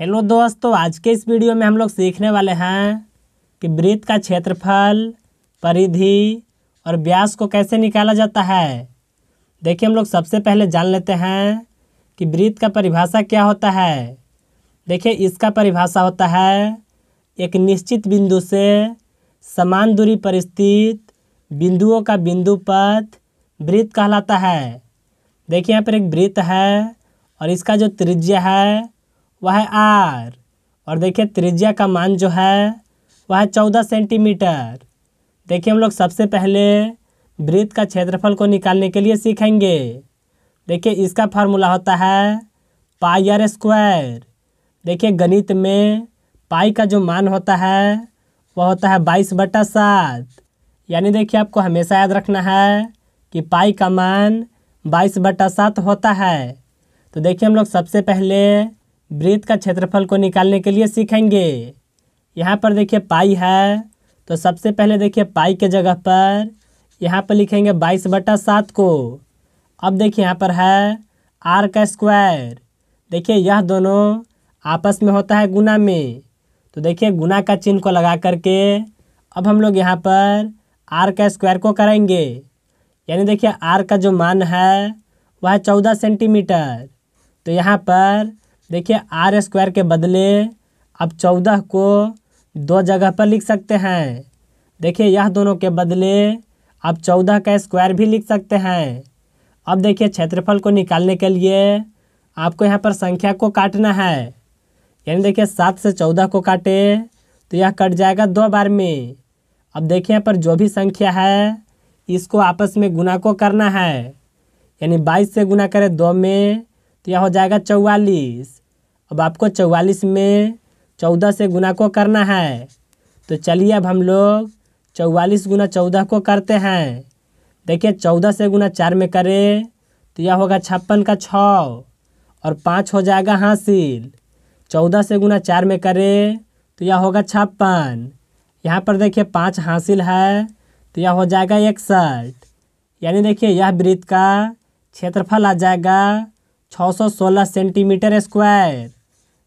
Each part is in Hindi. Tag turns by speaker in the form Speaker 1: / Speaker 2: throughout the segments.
Speaker 1: हेलो दोस्तों आज के इस वीडियो में हम लोग सीखने वाले हैं कि वृत्त का क्षेत्रफल परिधि और व्यास को कैसे निकाला जाता है देखिए हम लोग सबसे पहले जान लेते हैं कि वृत्त का परिभाषा क्या होता है देखिए इसका परिभाषा होता है एक निश्चित बिंदु से समान दूरी पर स्थित बिंदुओं का बिंदु पथ वृत्त कहलाता है देखिए यहाँ पर एक वृत्त है और इसका जो त्रिज्या है वह है आर और देखिए त्रिज्या का मान जो है वह है चौदह सेंटीमीटर देखिए हम लोग सबसे पहले वृत्त का क्षेत्रफल को निकालने के लिए सीखेंगे देखिए इसका फार्मूला होता है पाई आर स्क्वायर देखिए गणित में पाई का जो मान होता है वह होता है बाईस बटा सात यानी देखिए आपको हमेशा याद रखना है कि पाई का मान बाईस बटा सात होता है तो देखिए हम लोग सबसे पहले वृत्त का क्षेत्रफल को निकालने के लिए सीखेंगे यहाँ पर देखिए पाई है तो सबसे पहले देखिए पाई के जगह पर यहाँ पर लिखेंगे बाईस बटा सात को अब देखिए यहाँ पर है आर का स्क्वायर देखिए यह दोनों आपस में होता है गुना में तो देखिए गुना का चिन्ह को लगा करके अब हम लोग यहाँ पर आर का स्क्वायर को करेंगे यानी देखिए आर का जो मान है वह चौदह सेंटीमीटर तो यहाँ पर देखिए आर स्क्वायर के बदले अब चौदह को दो जगह पर लिख सकते हैं देखिए यह दोनों के बदले आप चौदह का स्क्वायर भी लिख सकते हैं अब देखिए क्षेत्रफल को निकालने के लिए आपको यहाँ पर संख्या को काटना है यानी देखिए सात से चौदह को काटे तो यह कट जाएगा दो बार में अब देखिए यहाँ पर जो भी संख्या है इसको आपस में गुना को करना है यानी बाईस से गुना करें दो में तो यह हो जाएगा चौवालीस अब आपको चौवालीस में चौदह से गुना को करना है तो चलिए अब हम लोग चौवालीस गुना चौदह को करते हैं देखिए चौदह से गुना चार में करें तो यह होगा छप्पन का छ और पाँच हो जाएगा हासिल चौदह से गुना चार में करें तो यह होगा छप्पन यहाँ पर देखिए पाँच हासिल है तो यह हो जाएगा इकसठ यानी देखिए यह वृत्त का क्षेत्रफल आ जाएगा छः सौ सोलह सेंटीमीटर स्क्वायर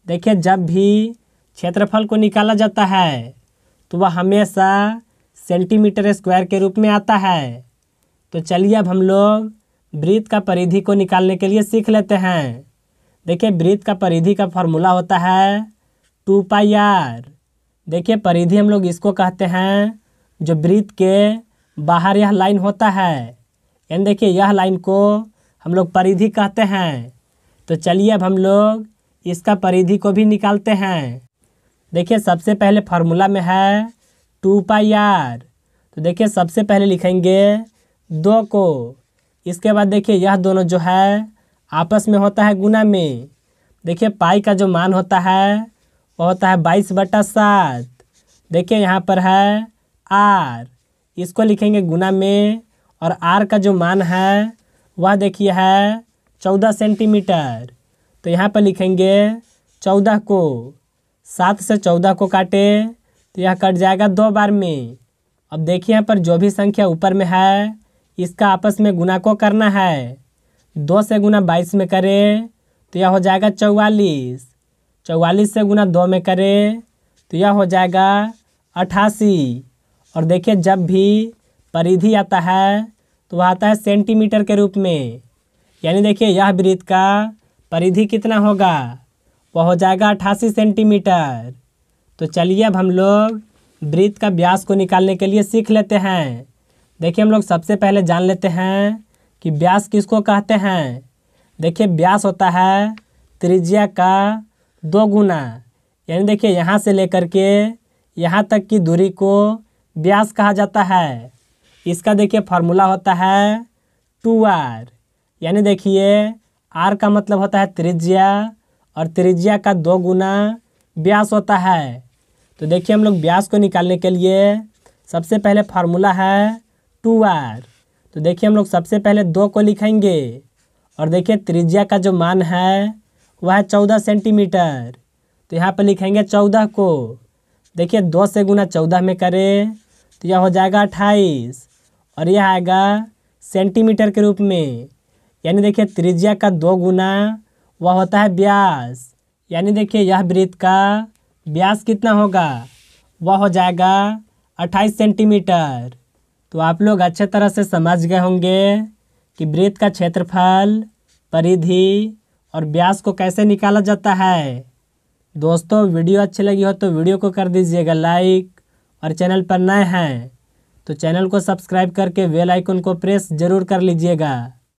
Speaker 1: देखिए जब भी क्षेत्रफल को निकाला जाता है तो वह हमेशा सेंटीमीटर स्क्वायर के रूप में आता है तो चलिए अब हम लोग वृत्त का परिधि को निकालने के लिए सीख लेते हैं देखिए वृत्त का परिधि का फॉर्मूला होता है टू पाई आर देखिए परिधि हम लोग इसको कहते हैं जो वृत्त के बाहर यह लाइन होता है यानी देखिए यह लाइन को हम लोग परिधि कहते हैं तो चलिए अब हम लोग इसका परिधि को भी निकालते हैं देखिए सबसे पहले फार्मूला में है टू पाई आर तो देखिए सबसे पहले लिखेंगे दो को इसके बाद देखिए यह दोनों जो है आपस में होता है गुना में देखिए पाई का जो मान होता है वो होता है बाईस बटा सात देखिए यहाँ पर है आर इसको लिखेंगे गुना में और आर का जो मान है वह देखिए है चौदह सेंटीमीटर तो यहाँ पर लिखेंगे चौदह को सात से चौदह को काटे तो यह कट जाएगा दो बार में अब देखिए यहाँ पर जो भी संख्या ऊपर में है इसका आपस में गुना को करना है दो से गुना बाईस में करें तो यह हो जाएगा चौवालीस चौवालीस से गुना दो में करें तो यह हो जाएगा अट्ठासी और देखिए जब भी परिधि आता है तो वह आता है सेंटीमीटर के रूप में यानी देखिए यह वृत्त का परिधि कितना होगा वह हो जाएगा अट्ठासी सेंटीमीटर तो चलिए अब हम लोग वृत्त का व्यास को निकालने के लिए सीख लेते हैं देखिए हम लोग सबसे पहले जान लेते हैं कि व्यास किसको कहते हैं देखिए व्यास होता है त्रिज्या का दो गुना यानी देखिए यहाँ से लेकर के यहाँ तक की दूरी को व्यास कहा जाता है इसका देखिए फार्मूला होता है टू आर यानी देखिए आर का मतलब होता है त्रिज्या और त्रिज्या का दो गुना ब्यास होता है तो देखिए हम लोग ब्यास को निकालने के लिए सबसे पहले फार्मूला है टू आर तो देखिए हम लोग सबसे पहले दो को लिखेंगे और देखिए त्रिज्या का जो मान है वह है चौदह सेंटीमीटर तो यहाँ पर लिखेंगे चौदह को देखिए दो से गुना चौदह में करें तो यह हो जाएगा अट्ठाईस और यह आएगा सेंटीमीटर के रूप में यानी देखिए त्रिज्या का दो गुना वह होता है ब्यास यानी देखिए यह वृत्त का ब्यास कितना होगा वह हो जाएगा अट्ठाईस सेंटीमीटर तो आप लोग अच्छे तरह से समझ गए होंगे कि वृत्त का क्षेत्रफल परिधि और ब्यास को कैसे निकाला जाता है दोस्तों वीडियो अच्छी लगी हो तो वीडियो को कर दीजिएगा लाइक और चैनल पर नए हैं तो चैनल को सब्सक्राइब करके बेल आइकन को प्रेस ज़रूर कर लीजिएगा